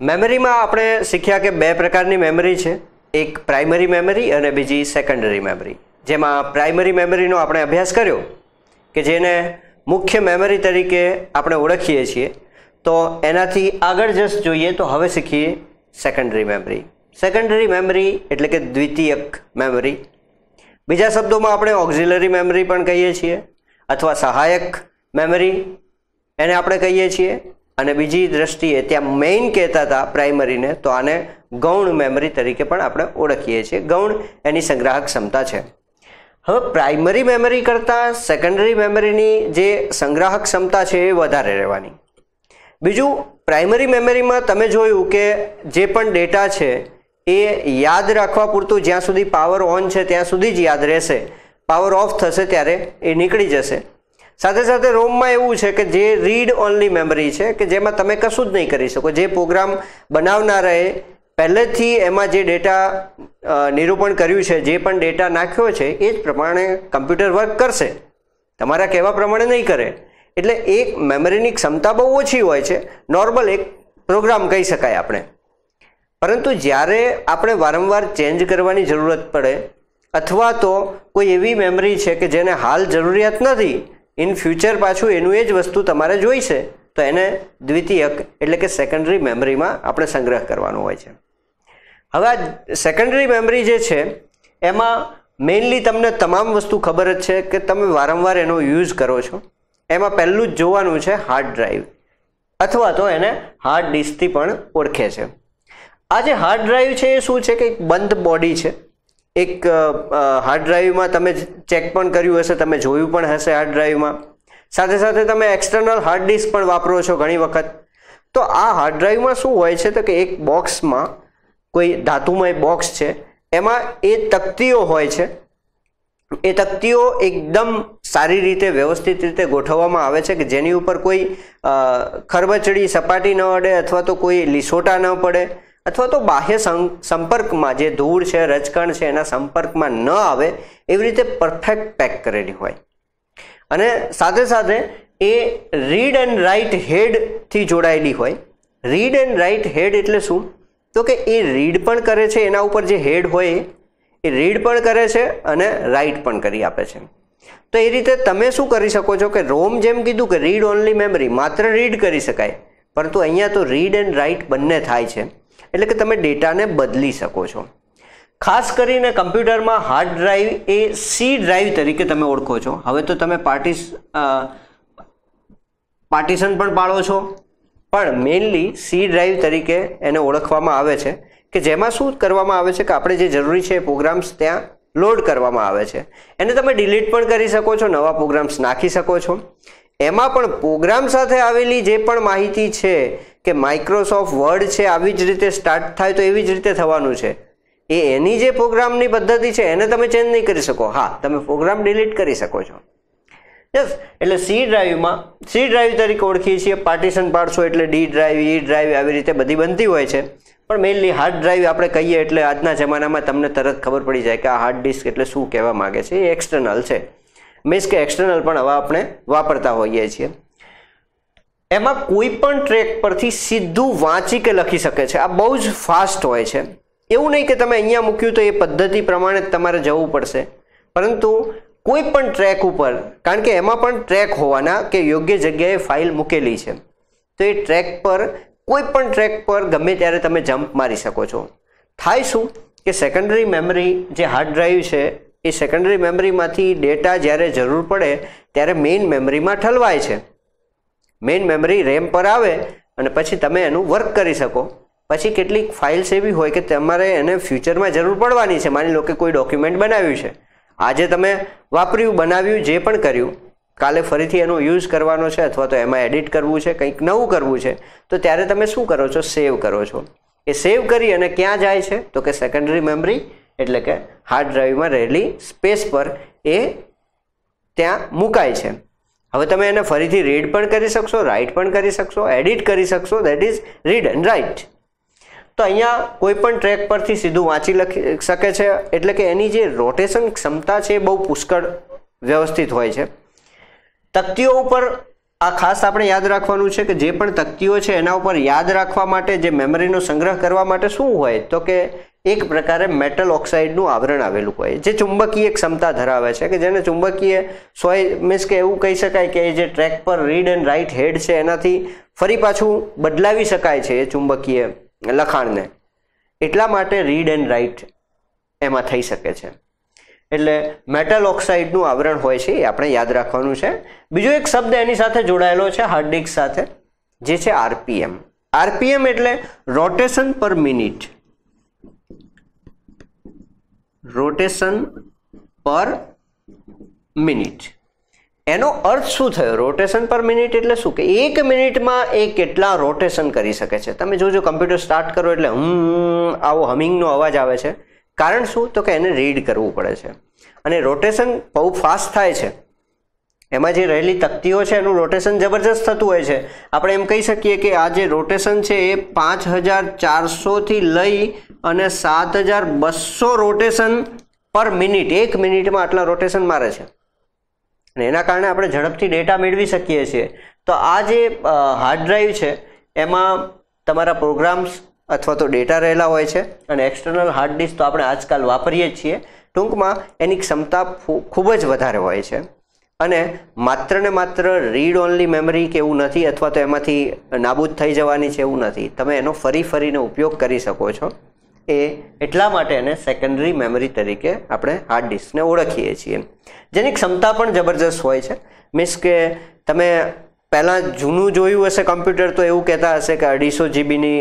મેમરીમાં આપણે શીખ્યા કે બે પ્રકારની મેમરી છે એક પ્રાઇમરી મેમરી અને બીજી સેકન્ડરી મેમરી જેમાં પ્રાઇમરી મેમરીનો આપણે અભ્યાસ કર્યો કે જેને મુખ્ય મેમરી તરીકે આપણે ઓળખીએ છીએ તો એનાથી આગળ જસ જોઈએ તો હવે શીખીએ સેકન્ડરી મેમરી સેકન્ડરી મેમરી એટલે કે દ્વિતીયક મેમરી બીજા શબ્દોમાં આપણે ઓક્ઝિલરી મેમરી પણ કહીએ છીએ અથવા સહાયક મેમરી એને આપણે કહીએ છીએ અને બીજી દ્રષ્ટિએ ત્યાં મેઇન કહેતા હતા પ્રાઇમરીને તો આને ગૌણ મેમરી તરીકે પણ આપણે ઓળખીએ છીએ ગૌણ એની સંગ્રાહક ક્ષમતા છે હવે પ્રાઇમરી મેમરી કરતાં સેકન્ડરી મેમરીની જે સંગ્રાહક ક્ષમતા છે એ વધારે રહેવાની બીજું પ્રાઇમરી મેમરીમાં તમે જોયું કે જે પણ ડેટા છે એ યાદ રાખવા પૂરતું જ્યાં સુધી પાવર ઓન છે ત્યાં સુધી જ યાદ રહેશે પાવર ઓફ થશે ત્યારે એ નીકળી જશે સાથે સાથે રોમમાં એવું છે કે જે રીડ ઓનલી મેમરી છે કે જેમાં તમે કશું જ નહીં કરી શકો જે પ્રોગ્રામ બનાવનારાએ પહેલેથી એમાં જે ડેટા નિરૂપણ કર્યું છે જે પણ ડેટા નાખ્યો છે એ જ પ્રમાણે કમ્પ્યુટર વર્ક કરશે તમારા કહેવા પ્રમાણે નહીં કરે એટલે એક મેમરીની ક્ષમતા બહુ ઓછી હોય છે નોર્મલ એક પ્રોગ્રામ કહી શકાય આપણે પરંતુ જ્યારે આપણે વારંવાર ચેન્જ કરવાની જરૂરત પડે અથવા તો કોઈ એવી મેમરી છે કે જેને હાલ જરૂરિયાત નથી ઇન ફ્યુચર પાછું એનું એ જ વસ્તુ તમારે જોઈશે તો એને દ્વિતીયક એટલે કે સેકન્ડરી મેમરીમાં આપણે સંગ્રહ કરવાનો હોય છે હવે આ સેકન્ડરી મેમરી જે છે એમાં મેઇનલી તમને તમામ વસ્તુ ખબર જ છે કે તમે વારંવાર એનો યુઝ કરો છો એમાં પહેલું જ જોવાનું છે હાર્ડ ડ્રાઈવ અથવા તો એને હાર્ડ ડિસ્કથી પણ ઓળખે છે આ જે હાર્ડ ડ્રાઈવ છે એ શું છે કે એક બંધ બોડી છે એક હાર્ડ ડ્રાઈવમાં તમે ચેક પણ કર્યું હશે તમે જોયું પણ હશે હાર્ડ ડ્રાઈવમાં સાથે સાથે તમે એક્સટર્નલ હાર્ડ ડિસ્ક પણ વાપરો છો ઘણી વખત તો આ હાર્ડ ડ્રાઈવમાં શું હોય છે તો કે એક બોક્સમાં કોઈ ધાતુમય બોક્સ છે એમાં એ તકતીઓ હોય છે એ તકતીઓ એકદમ સારી રીતે વ્યવસ્થિત રીતે ગોઠવવામાં આવે છે કે જેની ઉપર કોઈ ખરબચડી સપાટી ન અડે અથવા તો કોઈ લીસોટા ન પડે અથવા તો બાહ્ય સંપર્કમાં જે ધૂળ છે રજકણ છે એના સંપર્કમાં ન આવે એવી રીતે પરફેક્ટ પેક કરેલી હોય અને સાથે સાથે એ રીડ એન્ડ રાઇટ હેડથી જોડાયેલી હોય રીડ એન્ડ રાઇટ હેડ એટલે શું તો કે એ રીડ પણ કરે છે એના ઉપર જે હેડ હોય એ રીડ પણ કરે છે અને રાઇટ પણ કરી આપે છે તો એ રીતે તમે શું કરી શકો છો કે રોમ જેમ કીધું કે રીડ ઓનલી મેમરી માત્ર રીડ કરી શકાય પરંતુ અહીંયા તો રીડ એન્ડ રાઇટ બંને થાય છે એટલે કે તમે ડેટાને બદલી શકો છો ખાસ કરીને કમ્પ્યુટરમાં હાર્ડ ડ્રાઈવ એ સી ડ્રાઈવ તરીકે તમે ઓળખો છો હવે તો તમે પાર્ટીસ પાર્ટીશન પણ પાડો છો પણ મેઇનલી સી ડ્રાઈવ તરીકે એને ઓળખવામાં આવે છે કે જેમાં શું કરવામાં આવે છે કે આપણે જે જરૂરી છે એ પ્રોગ્રામ્સ ત્યાં લોડ કરવામાં આવે છે એને તમે ડિલીટ પણ કરી શકો છો નવા પ્રોગ્રામ્સ નાખી શકો છો એમાં પણ પ્રોગ્રામ સાથે આવેલી જે પણ માહિતી છે કે માઇક્રોસોફ્ટ વર્ડ છે આવી જ રીતે સ્ટાર્ટ થાય તો એવી જ રીતે થવાનું છે એ એની જે પ્રોગ્રામની પદ્ધતિ છે એને તમે ચેન્જ નહીં કરી શકો હા તમે પ્રોગ્રામ ડિલીટ કરી શકો છો યસ એટલે સી ડ્રાઈવમાં સી ડ્રાઈવ તરીકે ઓળખીએ છીએ પાર્ટીશન પાડશો એટલે ડી ડ્રાઈવ ઈ ડ્રાઈવ આવી રીતે બધી બનતી હોય છે પણ મેઇનલી હાર્ડ ડ્રાઈવ આપણે કહીએ એટલે આજના જમાનામાં તમને તરત ખબર પડી જાય કે આ હાર્ડ ડિસ્ક એટલે શું કહેવા માગે છે એ એક્સટર્નલ છે મીન્સ કે એક્સટર્નલ પણ હવે આપણે વાપરતા હોઈએ છીએ એમાં કોઈ પણ ટ્રેક પરથી સીધું વાંચી કે લખી શકે છે આ બહુ જ ફાસ્ટ હોય છે એવું નહીં કે તમે અહીંયા મૂક્યું તો એ પદ્ધતિ પ્રમાણે તમારે જવું પડશે પરંતુ કોઈ પણ ટ્રેક ઉપર કારણ કે એમાં પણ ટ્રેક હોવાના કે યોગ્ય જગ્યાએ ફાઇલ મૂકેલી છે તો એ ટ્રેક પર કોઈ પણ ટ્રેક પર ગમે ત્યારે તમે જમ્પ મારી શકો છો થાય શું કે સેકન્ડરી મેમરી જે હાર્ડ ડ્રાઈવ છે એ સેકન્ડરી મેમરીમાંથી ડેટા જ્યારે જરૂર પડે ત્યારે મેઇન મેમરીમાં ઠલવાય છે મેઇન મેમરી રેમ પર આવે અને પછી તમે એનું વર્ક કરી શકો પછી કેટલીક ફાઇલ્સ એવી હોય કે તમારે એને ફ્યુચરમાં જરૂર પડવાની છે માની લો કે કોઈ ડોક્યુમેન્ટ બનાવ્યું છે આજે તમે વાપર્યું બનાવ્યું જે પણ કર્યું કાલે ફરીથી એનો યુઝ કરવાનો છે અથવા તો એમાં એડિટ કરવું છે કંઈક નવું કરવું છે તો ત્યારે તમે શું કરો છો સેવ કરો છો એ સેવ કરી અને ક્યાં જાય છે તો કે સેકન્ડરી મેમરી એટલે કે હાર્ડ ડ્રાઈવમાં રહેલી સ્પેસ પર એ ત્યાં મુકાય છે હવે તમે એને ફરીથી રીડ પણ કરી શકશો રાઇટ પણ કરી શકશો એડિટ કરી શકશો that is read and write તો અહીંયા કોઈ પણ ટ્રેક પરથી સીધું વાંચી લખી શકે છે એટલે કે એની જે રોટેશન ક્ષમતા છે એ બહુ પુષ્કળ વ્યવસ્થિત હોય છે તકતીઓ ઉપર આ ખાસ આપણે યાદ રાખવાનું છે કે જે પણ તકતીઓ છે એના ઉપર યાદ રાખવા માટે જે મેમરીનો સંગ્રહ કરવા માટે શું હોય તો કે એક પ્રકારે મેટલ ઓક્સાઇડનું આવરણ આવેલું હોય જે ચુંબકીય ક્ષમતા ધરાવે છે કે જેને ચુંબકીય સોય મીન્સ કે એવું કહી શકાય કે જે ટ્રેક પર રીડ એન્ડ રાઇટ હેડ છે એનાથી ફરી પાછું બદલાવી શકાય છે એ ચુંબકીય લખાણને એટલા માટે રીડ એન્ડ રાઇટ એમાં થઈ શકે છે એટલે મેટલ ઓક્સાઇડનું આવરણ હોય છે એ આપણે યાદ રાખવાનું છે બીજો એક શબ્દ એની સાથે જોડાયેલો છે હાર્ડ સાથે જે છે આરપીએમ આરપીએમ એટલે rotation per minute rotation per minute એનો અર્થ શું થયો રોટેશન પર મિનિટ એટલે શું કે એક મિનિટમાં એ કેટલા રોટેશન કરી શકે છે તમે જોજો કમ્પ્યુટર સ્ટાર્ટ કરો એટલે હમ આવો હમિંગનો અવાજ આવે છે કારણ શું તો કે એને રીડ કરવું પડે છે અને રોટેશન બહુ ફાસ્ટ થાય છે એમાં જે રહેલી તકતીઓ છે એનું રોટેશન જબરજસ્ત થતું હોય છે આપણે એમ કહી શકીએ કે આ જે રોટેશન છે એ પાંચ હજાર ચારસોથી લઈ અને સાત હજાર બસો રોટેશન પર મિનિટ એક મિનિટમાં આટલા રોટેશન મારે છે અને એના કારણે આપણે ઝડપથી ડેટા મેળવી શકીએ છીએ તો આ જે હાર્ડ ડ્રાઈવ છે એમાં તમારા પ્રોગ્રામ્સ અથવા તો ડેટા રહેલા હોય છે અને એક્સટર્નલ હાર્ડ ડિસ્ક તો આપણે આજકાલ વાપરીએ જ છીએ ટૂંકમાં એની ક્ષમતા ખૂબ જ વધારે હોય છે અને માત્ર ને માત્ર રીડ ઓનલી મેમરી કે એવું નથી અથવા તો એમાંથી નાબૂદ થઈ જવાની છે એવું નથી તમે એનો ફરી ફરીને ઉપયોગ કરી શકો છો એ એટલા માટે એને સેકન્ડરી મેમરી તરીકે આપણે હાર્ડ ડિસ્કને ઓળખીએ છીએ જેની ક્ષમતા પણ જબરજસ્ત હોય છે મીન્સ કે તમે પહેલાં જૂનું જોયું હશે કમ્પ્યુટર તો એવું કહેતા હશે કે અઢીસો જીબીની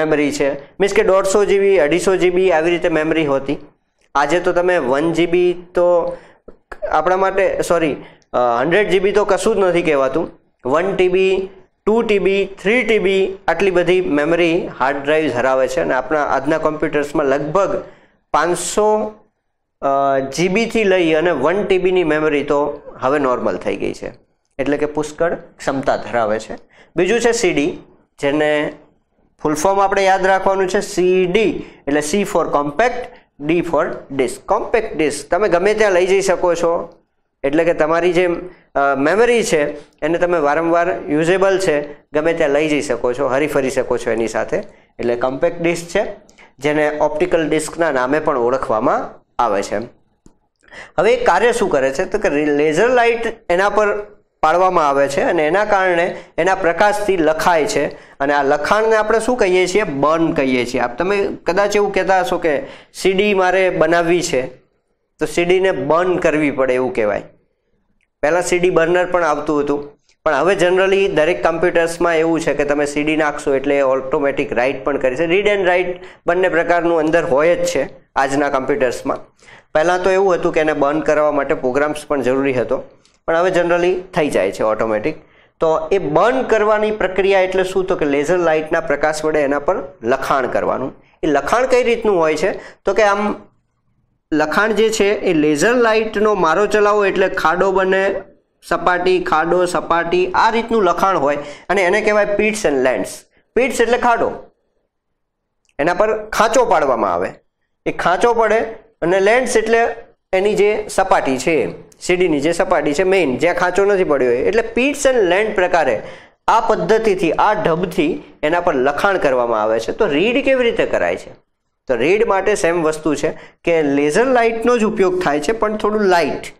મેમરી છે મીન્સ કે દોઢસો જીબી અઢીસો જીબી આવી રીતે મેમરી હોતી આજે તો તમે વન જીબી તો આપણા માટે સોરી હંડ્રેડ જીબી તો કશું જ નથી કહેવાતું one TB two TB three TB આટલી બધી મેમરી હાર્ડ ડ્રાઈવ ધરાવે છે અને આપણા આજના કોમ્પ્યુટર્સમાં લગભગ પાંચસો જીબીથી લઈ અને વન ટીબીની મેમરી તો હવે નોર્મલ થઈ ગઈ છે એટલે કે પુષ્કળ ક્ષમતા ધરાવે છે બીજું છે સીડી જેને ફૂલ ફોર્મ આપણે યાદ રાખવાનું છે સીડી એટલે C for compact D for disc compact disc તમે ગમે ત્યાં લઈ જઈ શકો છો એટલે કે તમારી જે મેમરી છે એને તમે વારંવાર યુઝેબલ છે ગમે ત્યાં લઈ જઈ શકો છો હરીફરી શકો છો એની સાથે એટલે કોમ્પેક્ટ ડિસ્ક છે જેને ઓપ્ટિકલ ડિસ્કના નામે પણ ઓળખવામાં આવે છે હવે કાર્ય શું કરે છે તો કે લેઝર લાઇટ એના પર પાડવામાં આવે છે અને એના કારણે એના પ્રકાશથી લખાય છે અને આ લખાણને આપણે શું કહીએ છીએ બર્ન કહીએ છીએ આપ તમે કદાચ એવું કહેતા હશો કે સીડી મારે બનાવવી છે તો સીડીને બર્ન કરવી પડે એવું કહેવાય પહેલાં સીડી બર્નર પણ આવતું હતું પણ હવે જનરલી દરેક કમ્પ્યુટર્સમાં એવું છે કે તમે સીડી નાખશો એટલે ઓટોમેટિક રાઇટ પણ કરી છે રીડ એન્ડ રાઇટ બંને પ્રકારનું અંદર હોય જ છે આજના કમ્પ્યુટર્સમાં પહેલાં તો એવું હતું કે એને બંધ કરવા માટે પ્રોગ્રામ્સ પણ જરૂરી હતો પણ હવે જનરલી થઈ જાય છે ઓટોમેટિક તો એ બર્ન કરવાની પ્રક્રિયા એટલે શું તો કે લેઝર લાઇટના પ્રકાશ વડે એના પર લખાણ કરવાનું એ લખાણ કઈ રીતનું હોય છે તો કે આમ લખાણ જે છે એ લેઝર લાઇટનો મારો ચલાવો એટલે ખાડો બને સપાટી ખાડો સપાટી આ રીતનું લખાણ હોય અને એને કહેવાય પીટ્સ એન્ડ લેન્ડ્સ પીટ્સ એટલે ખાડો એના પર ખાંચો પાડવામાં આવે એ ખાંચો પડે અને લેન્ડ્સ એટલે એની જે સપાટી છે એમ સીડીની જે સપાટી છે મેઇન જ્યાં ખાંચો નથી પડ્યો એટલે પીટ્સ એન્ડ લેન્ડ પ્રકારે આ પદ્ધતિથી આ ઢબથી એના પર લખાણ કરવામાં આવે છે તો રીડ કેવી રીતે કરાય છે તો રીડ માટે સેમ વસ્તુ છે કે લેઝર લાઇટનો જ ઉપયોગ થાય છે પણ થોડું લાઇટ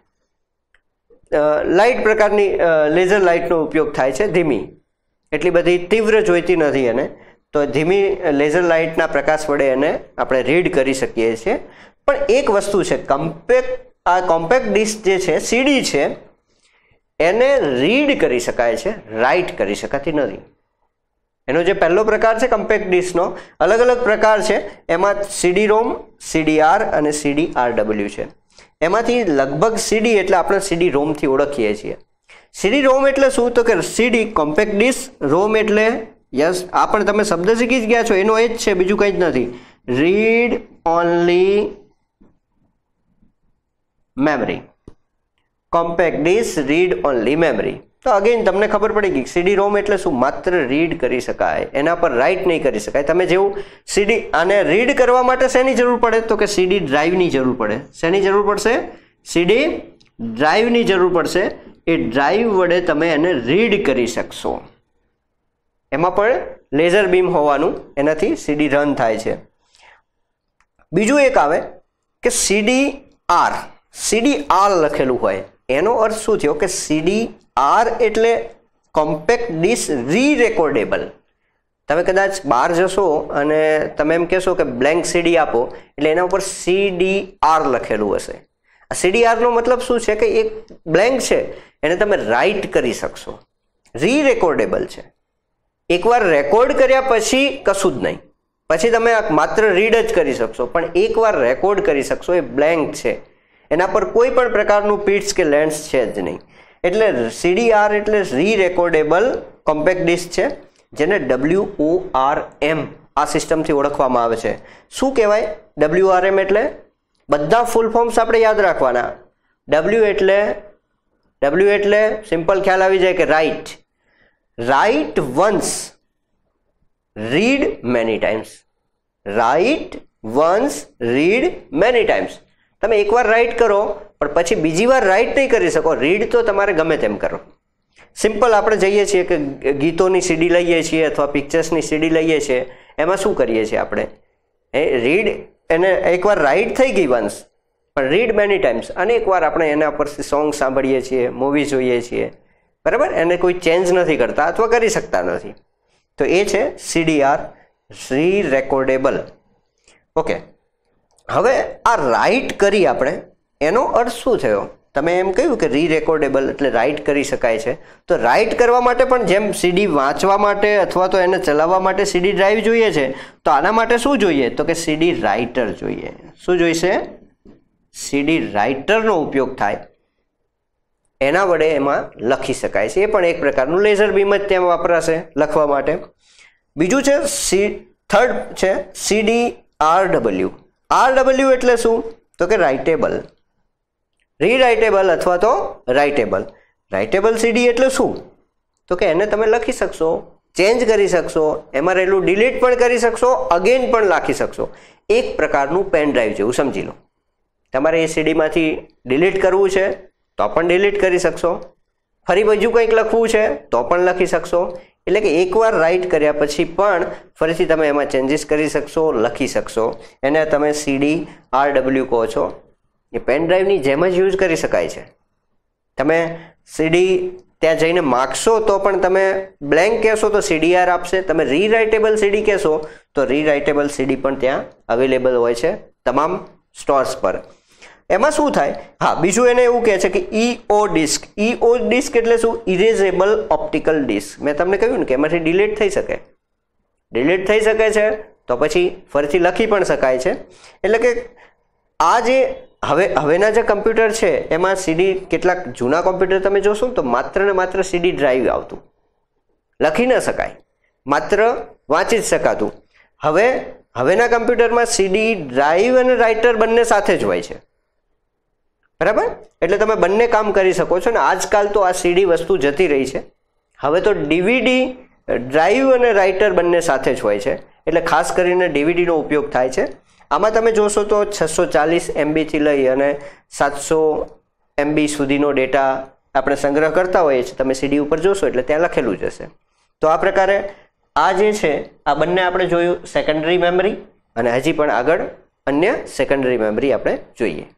લાઇટ પ્રકારની લેઝર લાઇટનો ઉપયોગ થાય છે ધીમી એટલી બધી તીવ્ર જોઈતી નથી એને તો ધીમી લેઝર લાઇટના પ્રકાશ વડે એને આપણે રીડ કરી શકીએ છીએ પણ એક વસ્તુ છે કમ્પેક્ટ આ કોમ્પેક્ટ ડિસ્ક જે છે સીડી છે એને રીડ કરી શકાય છે રાઇટ કરી શકાતી નથી એનો જે પહેલો પ્રકાર છે કોમ્પેક્ટ ડિસ્કનો અલગ અલગ પ્રકાર છે એમાં સીડી રોમ સીડીઆર અને સીડી આર ડબલ્યુ છે એમાંથી લગભગ સીડી એટલે આપણે સીડી રોમથી ઓળખીએ છીએ સીડી રોમ એટલે શું તો કે સીડી કોમ્પેક્ટ ડિસ્ક રોમ એટલે યસ આ પણ તમે શબ્દ શીખી જ ગયા છો એનો એ જ છે બીજું કંઈ જ નથી read only memory compact disc read only memory તો અગેન તમને ખબર પડી ગઈ સીડી રોમ એટલે શું માત્ર રીડ કરી શકાય એના પર રાઇટ નહીં કરી શકાય તમે જેવું સીડી આને રીડ કરવા માટે શેની જરૂર પડે તો કે સીડી ડ્રાઈવની જરૂર પડે શેની જરૂર પડશે સીડી ડ્રાઈવની જરૂર પડશે એ ડ્રાઈવ વડે તમે એને રીડ કરી શકશો એમાં પણ લેઝર બીમ હોવાનું એનાથી સીડી રન થાય છે બીજું એક આવે કે સીડી આર સીડી આર લખેલું હોય એનો અર્થ શું થયો કે સીડી આર એટલે કોમ્પેક્ટ ડિસ રી રેકોર્ડેબલ તમે કદાચ બહાર જશો અને તમે એમ કહેશો કે બ્લેન્ક સીડી આપો એટલે એના ઉપર સીડી આર લખેલું હશે આ સીડી આરનો મતલબ શું છે કે એક બ્લેન્ક છે એને તમે રાઇટ કરી શકશો રી રેકોર્ડેબલ છે એકવાર રેકોર્ડ કર્યા પછી કશું જ નહીં પછી તમે માત્ર રીડ જ કરી શકશો પણ એકવાર રેકોર્ડ કરી શકશો એ બ્લેન્ક છે એના પર કોઈ પણ પ્રકારનું પીટ્સ કે લેન્સ છે જ નહીં એટલે સીડીઆર એટલે રી રેકોર્ડેબલ કોમ્પેક્ટ ડિસ્ક છે જેને ડબલ્યુ ઓ આર એમ આ સિસ્ટમથી ઓળખવામાં આવે છે શું કહેવાય ડબલ્યુ આર એમ એટલે બધા ફૂલ ફોર્મ્સ આપણે યાદ રાખવાના ડબલ્યુ એટલે ડબલ્યુ એટલે સિમ્પલ ખ્યાલ આવી જાય કે write write once read many times write once read many times તમે એકવાર રાઇટ કરો પણ પછી બીજી વાર રાઇટ નહીં કરી શકો રીડ તો તમારે ગમે તેમ કરો સિમ્પલ આપણે જઈએ છીએ કે ગીતોની સીડી લઈએ છીએ અથવા પિક્ચર્સની સીડી લઈએ છીએ એમાં શું કરીએ છીએ આપણે એ રીડ એને એકવાર રાઇટ થઈ ગઈ વન્સ પણ રીડ મેની ટાઈમ્સ અને એકવાર આપણે એના પરથી સોંગ સાંભળીએ છીએ મૂવી જોઈએ છીએ બરાબર એને કોઈ ચેન્જ નથી કરતા અથવા કરી શકતા નથી તો એ છે સીડીઆર રી રેકોર્ડેબલ ઓકે હવે આ રાઇટ કરી આપણે એનો અર્થ શું થયો તમે એમ કહ્યું કે રી રેકોર્ડેબલ એટલે રાઇટ કરી શકાય છે તો રાઇટ કરવા માટે પણ જેમ સીડી વાંચવા માટે અથવા તો એને ચલાવવા માટે સીડી ડ્રાઈવ જોઈએ છે તો આના માટે શું જોઈએ તો કે સીડી રાઇટર જોઈએ શું જોઈશે સીડી રાઇટરનો ઉપયોગ થાય એના વડે એમાં લખી શકાય છે એ પણ એક પ્રકારનું લેઝર બીમ જ ત્યાં વાપરાશે લખવા માટે બીજું છે સી થર્ડ છે CD R W R W એટલે શું તો કે રાઇટેબલ રીરાઇટેબલ અથવા તો રાઇટેબલ રાઇટેબલ સીડી એટલે શું તો કે એને તમે લખી શકશો ચેન્જ કરી શકશો એમાં રહેલું ડિલીટ પણ કરી શકશો અગેન પણ લખી શકશો એક પ્રકારનું પેન ડ્રાઈવ જેવું સમજી લો તમારે એ સીડીમાંથી ડિલીટ કરવું છે તો પણ ડિલીટ કરી શકશો ફરી બીજું કંઈક લખવું છે તો પણ લખી શકશો એટલે કે એકવાર રાઇટ કર્યા પછી પણ ફરીથી તમે એમાં ચેન્જીસ કરી શકશો લખી શકશો એને તમે સીડી આરડબલ્યુ કહો છો એ પેન ડ્રાઈવની જેમ જ યુઝ કરી શકાય છે તમે સીડી ત્યાં જઈને માગશો તો પણ તમે બ્લેન્ક કહેશો તો સીડીઆર આપશે તમે રીરાઇટેબલ સીડી કહેશો તો રીરાઇટેબલ સીડી પણ ત્યાં અવેલેબલ હોય છે તમામ સ્ટોર્સ પર એમાં શું થાય હા બીજું એને એવું કહે છે કે ઈઓ ડિસ્ક ઈઓ ડિસ્ક એટલે શું ઇરેઝેબલ ઓપ્ટિકલ ડિસ્ક મેં તમને કહ્યું ને કે એમાંથી ડિલીટ થઈ શકે ડિલીટ થઈ શકે છે તો પછી ફરીથી લખી પણ શકાય છે એટલે કે આ જે હવે હવેના જે કમ્પ્યુટર છે એમાં સીડી કેટલાક જૂના કોમ્પ્યુટર તમે જોશો તો માત્ર ને માત્ર સીડી ડ્રાઈવ આવતું લખી ન શકાય માત્ર વાંચી જ શકાતું હવે હવેના કમ્પ્યુટરમાં સીડી ડ્રાઈવ અને રાઇટર બંને સાથે જ હોય છે બરાબર એટલે તમે બંને કામ કરી શકો છો ને આજકાલ તો આ સીડી વસ્તુ જતી રહી છે હવે તો ડીવીડી ડ્રાઈવ અને રાઇટર બંને સાથે જ હોય છે એટલે ખાસ કરીને ડીવીડીનો ઉપયોગ થાય છે આમાં તમે જોશો તો છસો ચાલીસ એમબીથી લઈ અને સાતસો એમબી સુધીનો ડેટા આપણે સંગ્રહ કરતા હોઈએ છીએ તમે સીડી ઉપર જોશો એટલે ત્યાં લખેલું જ હશે તો આ પ્રકારે આ જે છે આ બંને આપણે જોયું સેકન્ડરી મેમરી અને હજી પણ આગળ અન્ય સેકન્ડરી મેમરી આપણે જોઈએ